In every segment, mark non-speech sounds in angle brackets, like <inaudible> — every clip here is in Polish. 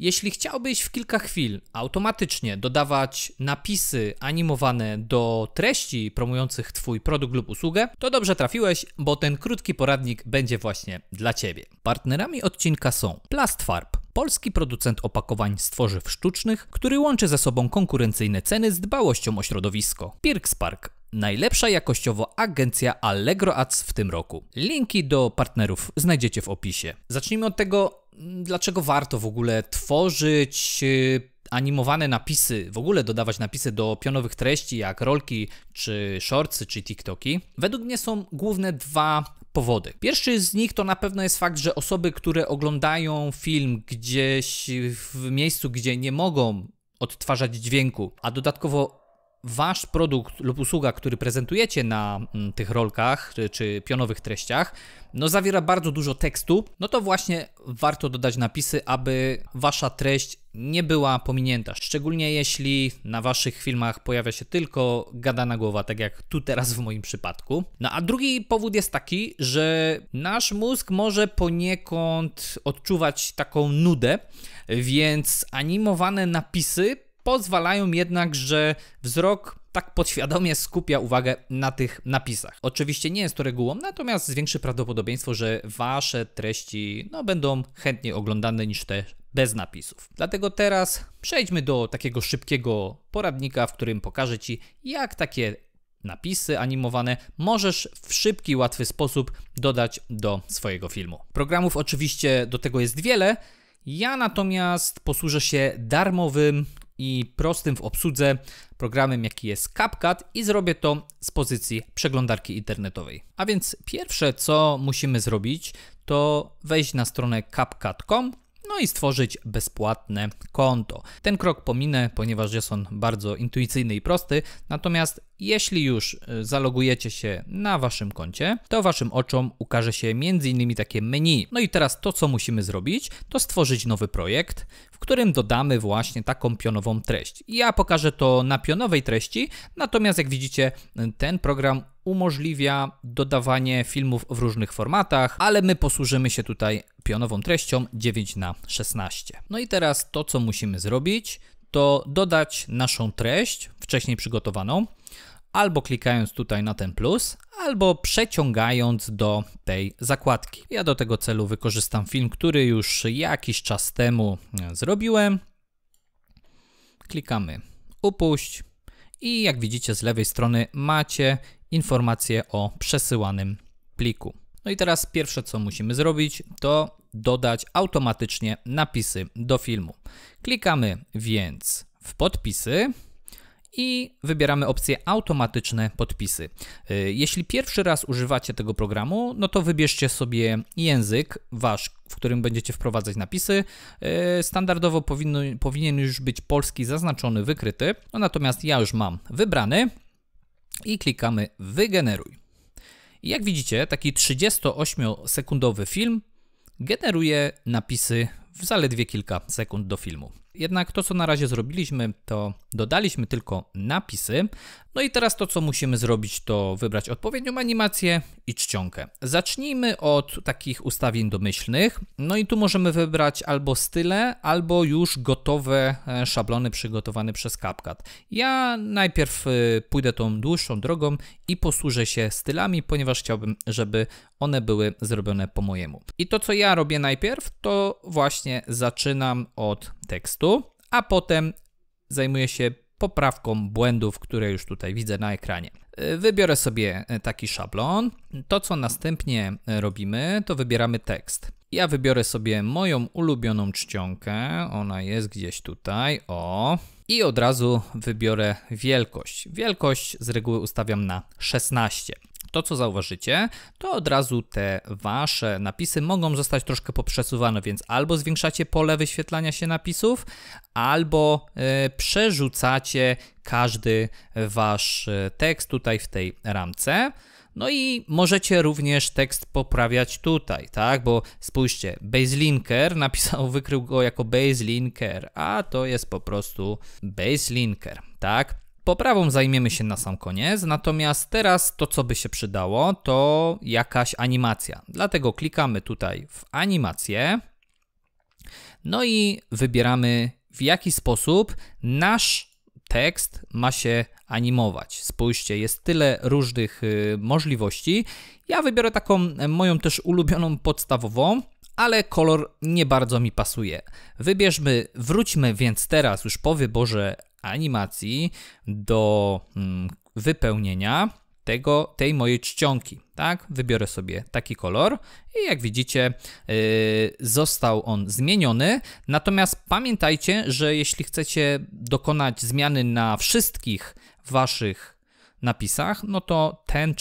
Jeśli chciałbyś w kilka chwil automatycznie dodawać napisy animowane do treści promujących Twój produkt lub usługę, to dobrze trafiłeś, bo ten krótki poradnik będzie właśnie dla Ciebie. Partnerami odcinka są Plastfarb, polski producent opakowań z tworzyw sztucznych, który łączy ze sobą konkurencyjne ceny z dbałością o środowisko. Pirkspark, najlepsza jakościowo agencja Allegro Ads w tym roku. Linki do partnerów znajdziecie w opisie. Zacznijmy od tego, dlaczego warto w ogóle tworzyć y, animowane napisy, w ogóle dodawać napisy do pionowych treści jak rolki, czy shortsy, czy TikToki. Według mnie są główne dwa powody. Pierwszy z nich to na pewno jest fakt, że osoby, które oglądają film gdzieś w miejscu, gdzie nie mogą odtwarzać dźwięku, a dodatkowo wasz produkt lub usługa, który prezentujecie na mm, tych rolkach y, czy pionowych treściach, no zawiera bardzo dużo tekstu, no to właśnie warto dodać napisy, aby wasza treść nie była pominięta. Szczególnie jeśli na waszych filmach pojawia się tylko gadana głowa, tak jak tu teraz w moim przypadku. No a drugi powód jest taki, że nasz mózg może poniekąd odczuwać taką nudę, więc animowane napisy pozwalają jednak, że wzrok tak podświadomie skupia uwagę na tych napisach. Oczywiście nie jest to regułą, natomiast zwiększy prawdopodobieństwo, że wasze treści no, będą chętniej oglądane niż te bez napisów. Dlatego teraz przejdźmy do takiego szybkiego poradnika, w którym pokażę Ci, jak takie napisy animowane możesz w szybki, łatwy sposób dodać do swojego filmu. Programów oczywiście do tego jest wiele. Ja natomiast posłużę się darmowym i prostym w obsłudze programem, jaki jest CapCut i zrobię to z pozycji przeglądarki internetowej. A więc pierwsze, co musimy zrobić, to wejść na stronę capcut.com i stworzyć bezpłatne konto. Ten krok pominę, ponieważ jest on bardzo intuicyjny i prosty, natomiast jeśli już y, zalogujecie się na waszym koncie, to waszym oczom ukaże się m.in. takie menu. No i teraz to, co musimy zrobić, to stworzyć nowy projekt, w którym dodamy właśnie taką pionową treść. Ja pokażę to na pionowej treści, natomiast jak widzicie, y, ten program umożliwia dodawanie filmów w różnych formatach, ale my posłużymy się tutaj pionową treścią 9 na 16. No i teraz to, co musimy zrobić, to dodać naszą treść wcześniej przygotowaną, albo klikając tutaj na ten plus, albo przeciągając do tej zakładki. Ja do tego celu wykorzystam film, który już jakiś czas temu zrobiłem. Klikamy upuść i jak widzicie z lewej strony macie informację o przesyłanym pliku. No i teraz pierwsze co musimy zrobić to dodać automatycznie napisy do filmu. Klikamy więc w podpisy i wybieramy opcję automatyczne podpisy. Y, jeśli pierwszy raz używacie tego programu, no to wybierzcie sobie język wasz, w którym będziecie wprowadzać napisy. Y, standardowo powinno, powinien już być polski zaznaczony, wykryty, no natomiast ja już mam wybrany i klikamy wygeneruj. I jak widzicie, taki 38-sekundowy film generuje napisy w zaledwie kilka sekund do filmu. Jednak to, co na razie zrobiliśmy, to dodaliśmy tylko napisy. No i teraz to, co musimy zrobić, to wybrać odpowiednią animację i czcionkę. Zacznijmy od takich ustawień domyślnych. No i tu możemy wybrać albo style, albo już gotowe e, szablony przygotowane przez CapCut. Ja najpierw e, pójdę tą dłuższą drogą i posłużę się stylami, ponieważ chciałbym, żeby one były zrobione po mojemu. I to, co ja robię najpierw, to właśnie właśnie zaczynam od tekstu, a potem zajmuję się poprawką błędów, które już tutaj widzę na ekranie. Y, wybiorę sobie y, taki szablon. To, co następnie y, robimy, to wybieramy tekst. Ja wybiorę sobie moją ulubioną czcionkę. Ona jest gdzieś tutaj. O. I od razu wybiorę wielkość. Wielkość z reguły ustawiam na 16 to, co zauważycie, to od razu te wasze napisy mogą zostać troszkę poprzesuwane, więc albo zwiększacie pole wyświetlania się napisów, albo y, przerzucacie każdy wasz e, tekst tutaj w tej ramce. No i możecie również tekst poprawiać tutaj, tak? Bo spójrzcie, baselinker <laughs> napisał, wykrył go jako baselinker, a to jest po prostu baselinker, tak? Poprawą zajmiemy się na sam koniec, natomiast teraz to, co by się przydało, to jakaś animacja. Dlatego klikamy tutaj w animację, no i wybieramy w jaki sposób nasz tekst ma się animować. Spójrzcie, jest tyle różnych y, możliwości. Ja wybiorę taką e, moją też ulubioną podstawową, ale kolor nie bardzo mi pasuje. Wybierzmy, wróćmy więc teraz już po wyborze animacji do mm, wypełnienia tego, tej mojej czcionki, tak? Wybiorę sobie taki kolor i jak widzicie y, został on zmieniony, natomiast pamiętajcie, że jeśli chcecie dokonać zmiany na wszystkich waszych napisach, no to ten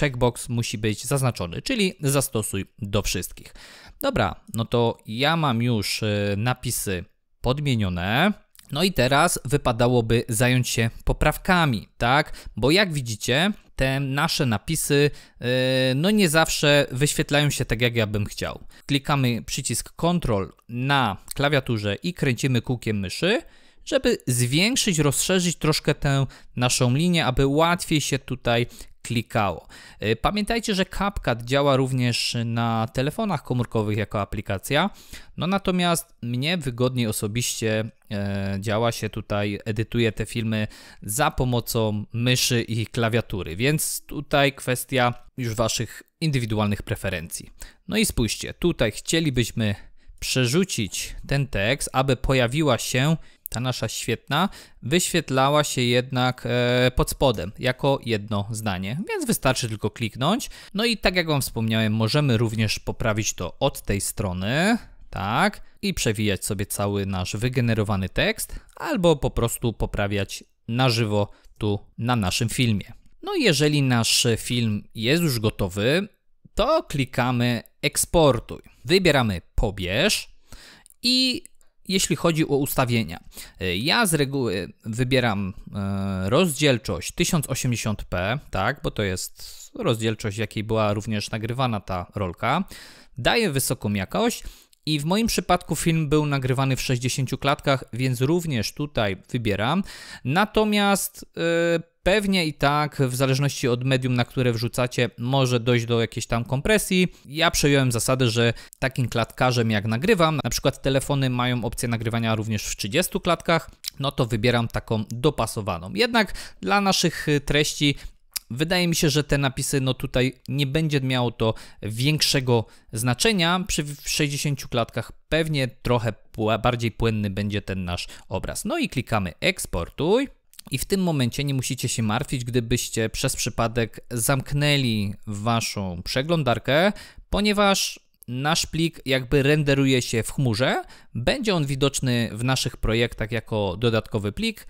checkbox musi być zaznaczony, czyli zastosuj do wszystkich. Dobra, no to ja mam już y, napisy podmienione. No i teraz wypadałoby zająć się poprawkami, tak? Bo jak widzicie, te nasze napisy yy, no nie zawsze wyświetlają się tak jak ja bym chciał. Klikamy przycisk Ctrl na klawiaturze i kręcimy kółkiem myszy, żeby zwiększyć, rozszerzyć troszkę tę naszą linię, aby łatwiej się tutaj klikało. Y, pamiętajcie, że CapCut działa również na telefonach komórkowych jako aplikacja, no natomiast mnie wygodniej osobiście e, działa się tutaj, edytuje te filmy za pomocą myszy i klawiatury, więc tutaj kwestia już Waszych indywidualnych preferencji. No i spójrzcie, tutaj chcielibyśmy przerzucić ten tekst, aby pojawiła się ta nasza świetna, wyświetlała się jednak e, pod spodem jako jedno zdanie, więc wystarczy tylko kliknąć. No i tak jak Wam wspomniałem, możemy również poprawić to od tej strony, tak, i przewijać sobie cały nasz wygenerowany tekst, albo po prostu poprawiać na żywo tu na naszym filmie. No i jeżeli nasz film jest już gotowy, to klikamy eksportuj. Wybieramy pobierz i jeśli chodzi o ustawienia. E, ja z reguły wybieram e, rozdzielczość 1080p, tak, bo to jest rozdzielczość, jakiej była również nagrywana ta rolka. Daję wysoką jakość i w moim przypadku film był nagrywany w 60 klatkach, więc również tutaj wybieram. Natomiast yy, Pewnie i tak, w zależności od medium, na które wrzucacie, może dojść do jakiejś tam kompresji. Ja przejąłem zasadę, że takim klatkarzem jak nagrywam, na przykład telefony mają opcję nagrywania również w 30 klatkach, no to wybieram taką dopasowaną. Jednak dla naszych y, treści Wydaje mi się, że te napisy, no tutaj nie będzie miało to większego znaczenia. Przy 60 klatkach pewnie trochę bardziej płynny będzie ten nasz obraz. No i klikamy eksportuj i w tym momencie nie musicie się martwić, gdybyście przez przypadek zamknęli waszą przeglądarkę, ponieważ nasz plik jakby renderuje się w chmurze, będzie on widoczny w naszych projektach jako dodatkowy plik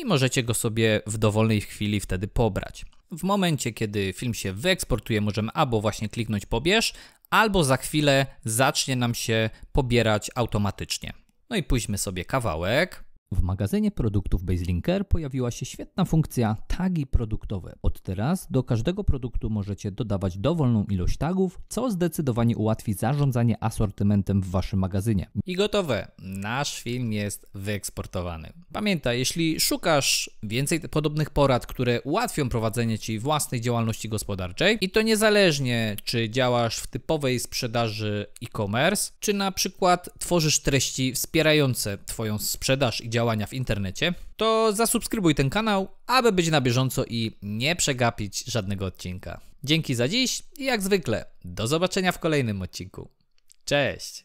i możecie go sobie w dowolnej chwili wtedy pobrać. W momencie, kiedy film się wyeksportuje, możemy albo właśnie kliknąć pobierz, albo za chwilę zacznie nam się pobierać automatycznie. No i pójdźmy sobie kawałek. W magazynie produktów BaseLinker pojawiła się świetna funkcja tagi produktowe. Od teraz do każdego produktu możecie dodawać dowolną ilość tagów, co zdecydowanie ułatwi zarządzanie asortymentem w waszym magazynie. I gotowe, nasz film jest wyeksportowany. Pamiętaj, jeśli szukasz więcej podobnych porad, które ułatwią prowadzenie ci własnej działalności gospodarczej i to niezależnie czy działasz w typowej sprzedaży e-commerce, czy na przykład tworzysz treści wspierające twoją sprzedaż i działalność działania w internecie, to zasubskrybuj ten kanał, aby być na bieżąco i nie przegapić żadnego odcinka. Dzięki za dziś i jak zwykle do zobaczenia w kolejnym odcinku. Cześć!